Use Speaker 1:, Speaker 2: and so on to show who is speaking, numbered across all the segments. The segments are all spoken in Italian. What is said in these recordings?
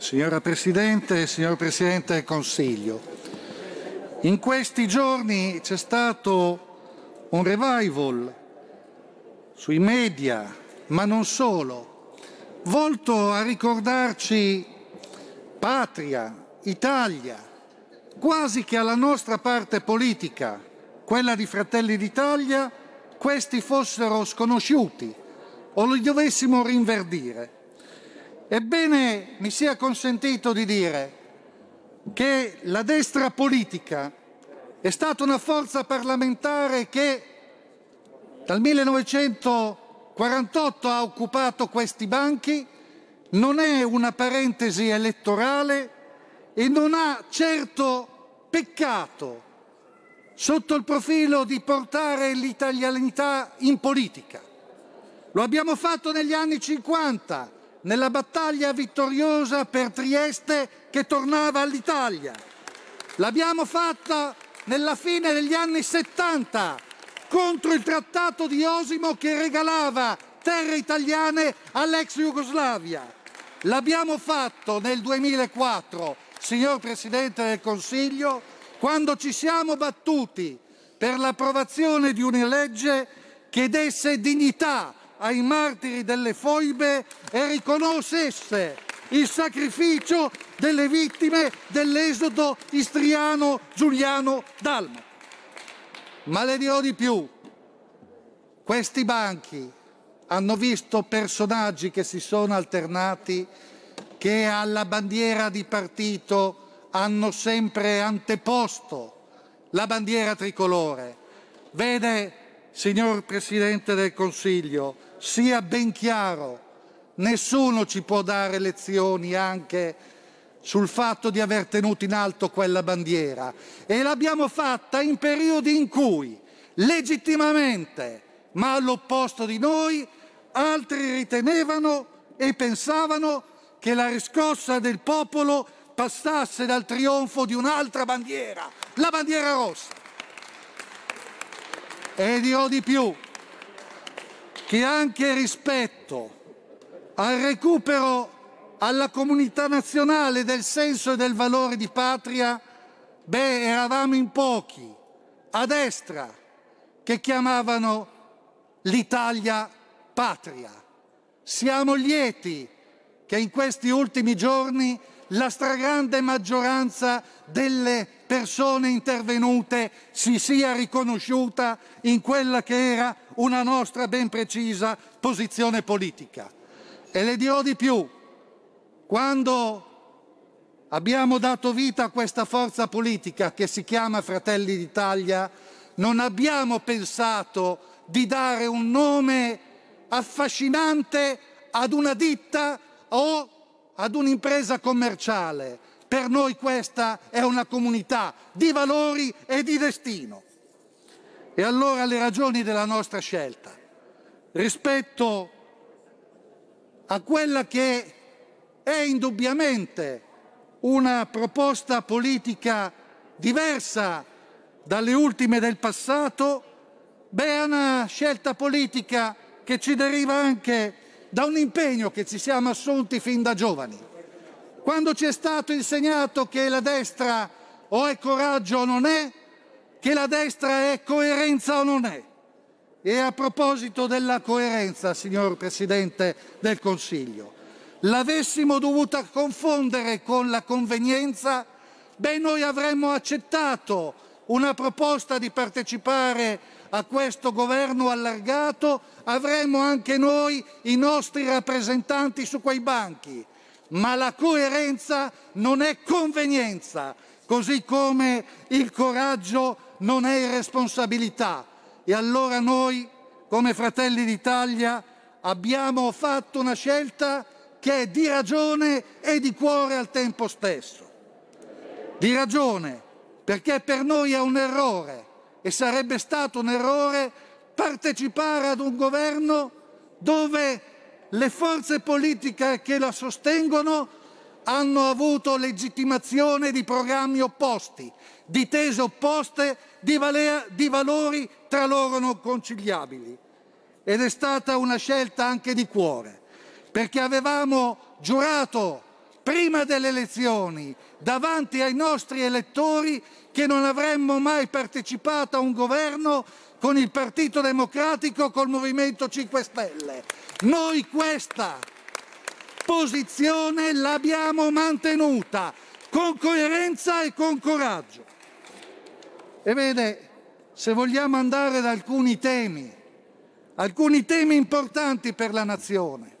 Speaker 1: Signora Presidente, signor Presidente del Consiglio, in questi giorni c'è stato un revival sui media, ma non solo, volto a ricordarci patria, Italia, quasi che alla nostra parte politica, quella di Fratelli d'Italia, questi fossero sconosciuti o li dovessimo rinverdire. Ebbene, mi sia consentito di dire che la destra politica è stata una forza parlamentare che dal 1948 ha occupato questi banchi, non è una parentesi elettorale e non ha certo peccato sotto il profilo di portare l'italianità in politica. Lo abbiamo fatto negli anni 50, nella battaglia vittoriosa per Trieste che tornava all'Italia. L'abbiamo fatta nella fine degli anni 70 contro il trattato di Osimo che regalava terre italiane all'ex Jugoslavia. L'abbiamo fatto nel 2004, signor Presidente del Consiglio, quando ci siamo battuti per l'approvazione di una legge che desse dignità ai martiri delle foibe e riconoscesse il sacrificio delle vittime dell'esodo istriano Giuliano Dalmo. Ma le dirò di più, questi banchi hanno visto personaggi che si sono alternati, che alla bandiera di partito hanno sempre anteposto la bandiera tricolore. Vede, signor Presidente del Consiglio, sia ben chiaro, nessuno ci può dare lezioni anche sul fatto di aver tenuto in alto quella bandiera e l'abbiamo fatta in periodi in cui legittimamente, ma all'opposto di noi, altri ritenevano e pensavano che la riscossa del popolo passasse dal trionfo di un'altra bandiera, la bandiera rossa. E dirò di più, che anche rispetto al recupero alla comunità nazionale del senso e del valore di patria, beh, eravamo in pochi a destra che chiamavano l'Italia patria. Siamo lieti che in questi ultimi giorni la stragrande maggioranza delle persone intervenute si sia riconosciuta in quella che era una nostra ben precisa posizione politica. E le dirò di più, quando abbiamo dato vita a questa forza politica che si chiama Fratelli d'Italia, non abbiamo pensato di dare un nome affascinante ad una ditta o ad un'impresa commerciale, per noi questa è una comunità di valori e di destino. E allora le ragioni della nostra scelta rispetto a quella che è indubbiamente una proposta politica diversa dalle ultime del passato, beh è una scelta politica che ci deriva anche da un impegno che ci siamo assunti fin da giovani quando ci è stato insegnato che la destra o è coraggio o non è, che la destra è coerenza o non è. E a proposito della coerenza, signor Presidente del Consiglio, l'avessimo dovuta confondere con la convenienza, beh noi avremmo accettato una proposta di partecipare a questo governo allargato, avremmo anche noi i nostri rappresentanti su quei banchi ma la coerenza non è convenienza, così come il coraggio non è irresponsabilità. E allora noi, come Fratelli d'Italia, abbiamo fatto una scelta che è di ragione e di cuore al tempo stesso. Di ragione, perché per noi è un errore e sarebbe stato un errore partecipare ad un governo dove le forze politiche che la sostengono hanno avuto legittimazione di programmi opposti, di tese opposte, di, di valori tra loro non conciliabili. Ed è stata una scelta anche di cuore, perché avevamo giurato prima delle elezioni, davanti ai nostri elettori, che non avremmo mai partecipato a un governo con il Partito Democratico, col Movimento 5 Stelle. Noi questa posizione l'abbiamo mantenuta con coerenza e con coraggio. Ebbene, se vogliamo andare ad alcuni temi, alcuni temi importanti per la nazione,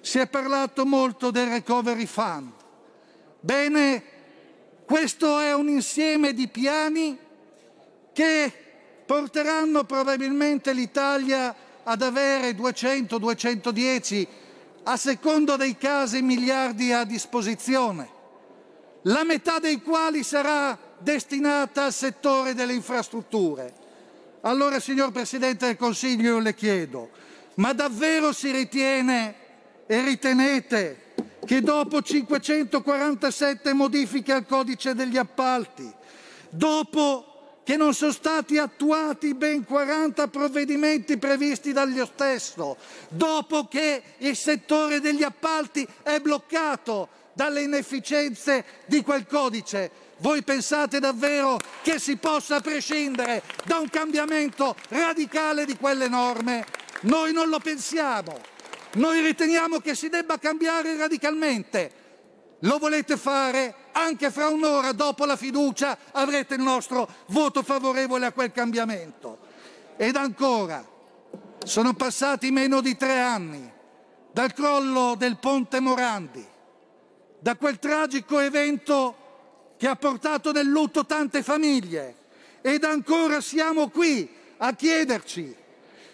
Speaker 1: si è parlato molto del Recovery Fund. Bene, questo è un insieme di piani che porteranno probabilmente l'Italia ad avere 200-210, a secondo dei casi, miliardi a disposizione, la metà dei quali sarà destinata al settore delle infrastrutture. Allora, signor Presidente del Consiglio, io le chiedo, ma davvero si ritiene e ritenete che dopo 547 modifiche al codice degli appalti, dopo che non sono stati attuati ben 40 provvedimenti previsti dallo stesso, dopo che il settore degli appalti è bloccato dalle inefficienze di quel codice. Voi pensate davvero che si possa prescindere da un cambiamento radicale di quelle norme? Noi non lo pensiamo. Noi riteniamo che si debba cambiare radicalmente. Lo volete fare? anche fra un'ora dopo la fiducia avrete il nostro voto favorevole a quel cambiamento. Ed ancora, sono passati meno di tre anni dal crollo del ponte Morandi, da quel tragico evento che ha portato nel lutto tante famiglie ed ancora siamo qui a chiederci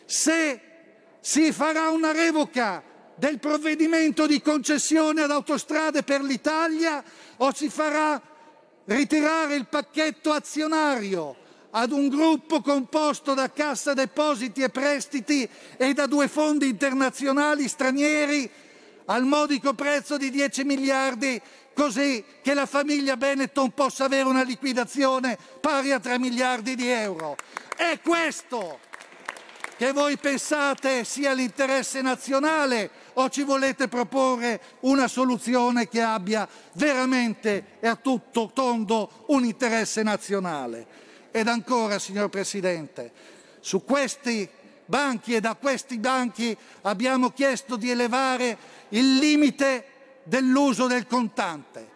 Speaker 1: se si farà una revoca del provvedimento di concessione ad autostrade per l'Italia o si farà ritirare il pacchetto azionario ad un gruppo composto da Cassa Depositi e Prestiti e da due fondi internazionali stranieri al modico prezzo di 10 miliardi così che la famiglia Benetton possa avere una liquidazione pari a 3 miliardi di euro. È questo che voi pensate sia l'interesse nazionale o ci volete proporre una soluzione che abbia veramente e a tutto tondo un interesse nazionale? Ed ancora, signor Presidente, su questi banchi e da questi banchi abbiamo chiesto di elevare il limite dell'uso del contante.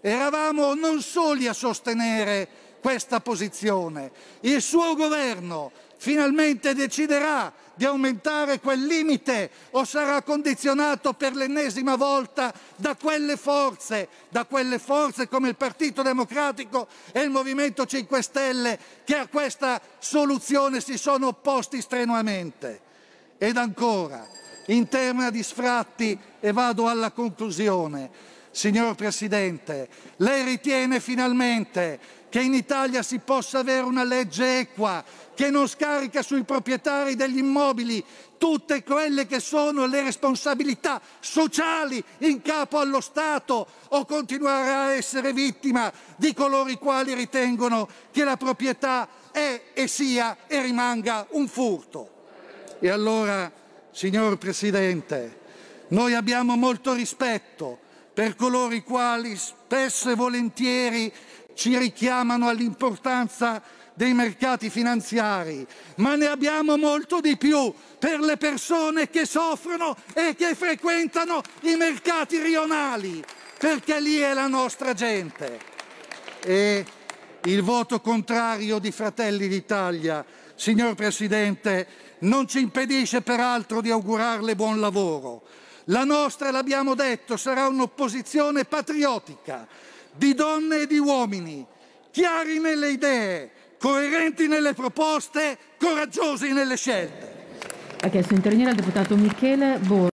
Speaker 1: Eravamo non soli a sostenere questa posizione, il suo governo finalmente deciderà di aumentare quel limite o sarà condizionato per l'ennesima volta da quelle forze, da quelle forze come il Partito Democratico e il Movimento 5 Stelle che a questa soluzione si sono opposti strenuamente. Ed ancora, in tema di sfratti, e vado alla conclusione, signor Presidente, lei ritiene finalmente che in Italia si possa avere una legge equa che non scarica sui proprietari degli immobili tutte quelle che sono le responsabilità sociali in capo allo Stato o continuare a essere vittima di coloro i quali ritengono che la proprietà è e sia e rimanga un furto. E allora, signor Presidente, noi abbiamo molto rispetto per coloro i quali spesso e volentieri ci richiamano all'importanza dei mercati finanziari, ma ne abbiamo molto di più per le persone che soffrono e che frequentano i mercati rionali, perché lì è la nostra gente. E il voto contrario di Fratelli d'Italia, signor Presidente, non ci impedisce peraltro di augurarle buon lavoro la nostra, l'abbiamo detto, sarà un'opposizione patriottica, di donne e di uomini, chiari nelle idee, coerenti nelle proposte, coraggiosi nelle scelte. Ha chiesto intervenire il deputato Michele Borghi.